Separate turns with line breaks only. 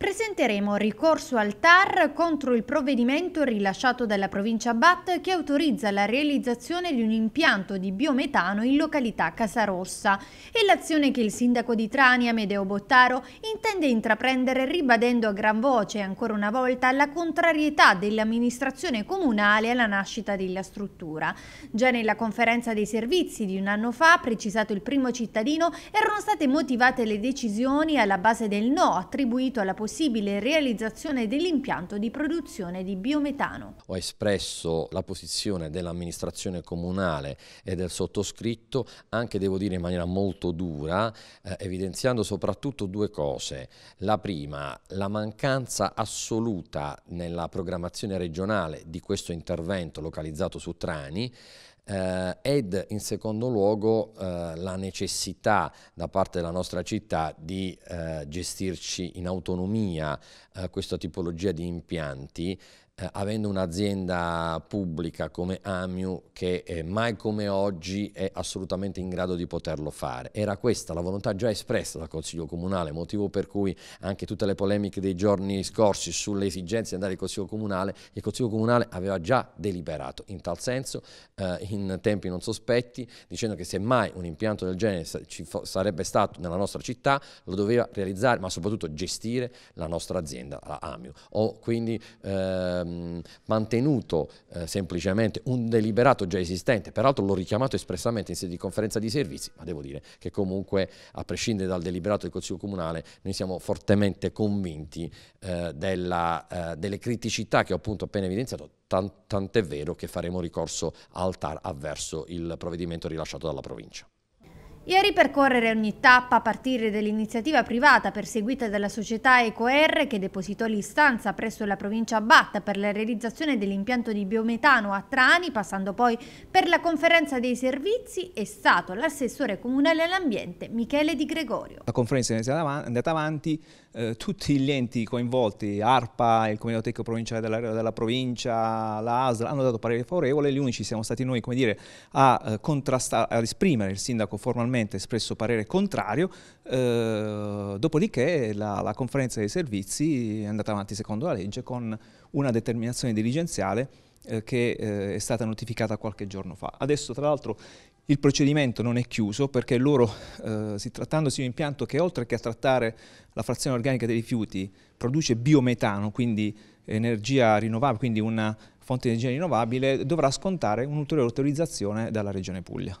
Presenteremo ricorso al TAR contro il provvedimento rilasciato dalla provincia BAT che autorizza la realizzazione di un impianto di biometano in località Casarossa e l'azione che il sindaco di Trani, Amedeo Bottaro, intende intraprendere ribadendo a gran voce ancora una volta la contrarietà dell'amministrazione comunale alla nascita della struttura. Già nella conferenza dei servizi di un anno fa, precisato il primo cittadino, erano state motivate le decisioni alla base del no attribuito alla possibilità possibile realizzazione dell'impianto di produzione di biometano.
Ho espresso la posizione dell'amministrazione comunale e del sottoscritto, anche devo dire in maniera molto dura, eh, evidenziando soprattutto due cose. La prima, la mancanza assoluta nella programmazione regionale di questo intervento localizzato su Trani, eh, ed in secondo luogo eh, la necessità da parte della nostra città di eh, gestirci in autonomia eh, questa tipologia di impianti eh, avendo un'azienda pubblica come Amiu che eh, mai come oggi è assolutamente in grado di poterlo fare. Era questa la volontà già espressa dal Consiglio Comunale, motivo per cui anche tutte le polemiche dei giorni scorsi sulle esigenze di andare al Consiglio Comunale, il Consiglio Comunale aveva già deliberato in tal senso eh, in tempi non sospetti, dicendo che semmai un impianto del genere ci sarebbe stato nella nostra città, lo doveva realizzare, ma soprattutto gestire la nostra azienda, la Amiu. O quindi ehm, ehm, mantenuto eh, semplicemente un deliberato già esistente, peraltro l'ho richiamato espressamente in sede di conferenza di servizi, ma devo dire che comunque a prescindere dal deliberato del Consiglio Comunale noi siamo fortemente convinti eh, della, eh, delle criticità che ho appunto appena evidenziato, tant'è vero che faremo ricorso al TAR avverso il provvedimento rilasciato dalla provincia
e a ripercorrere ogni tappa a partire dall'iniziativa privata perseguita dalla società EcoR che depositò l'istanza presso la provincia Abbatta per la realizzazione dell'impianto di biometano a Trani, passando poi per la conferenza dei servizi, è stato l'assessore comunale all'ambiente Michele Di Gregorio.
La conferenza è andata avanti, eh, tutti gli enti coinvolti, ARPA, il Comitato Tecnico Provinciale della, della Provincia, la ASL, hanno dato parere favorevole, gli unici siamo stati noi come dire, a, eh, a esprimere il sindaco formalmente unanimemente espresso parere contrario, eh, dopodiché la, la, conferenza dei servizi è andata avanti secondo la legge con una determinazione dirigenziale eh, che eh, è stata notificata qualche giorno fa. Adesso tra l'altro il procedimento non è chiuso perché loro, eh, trattandosi di un impianto che oltre che a trattare la frazione organica dei rifiuti, produce biometano, quindi energia rinnovabile, quindi una fonte di energia rinnovabile, dovrà scontare un'ulteriore autorizzazione dalla Regione Puglia.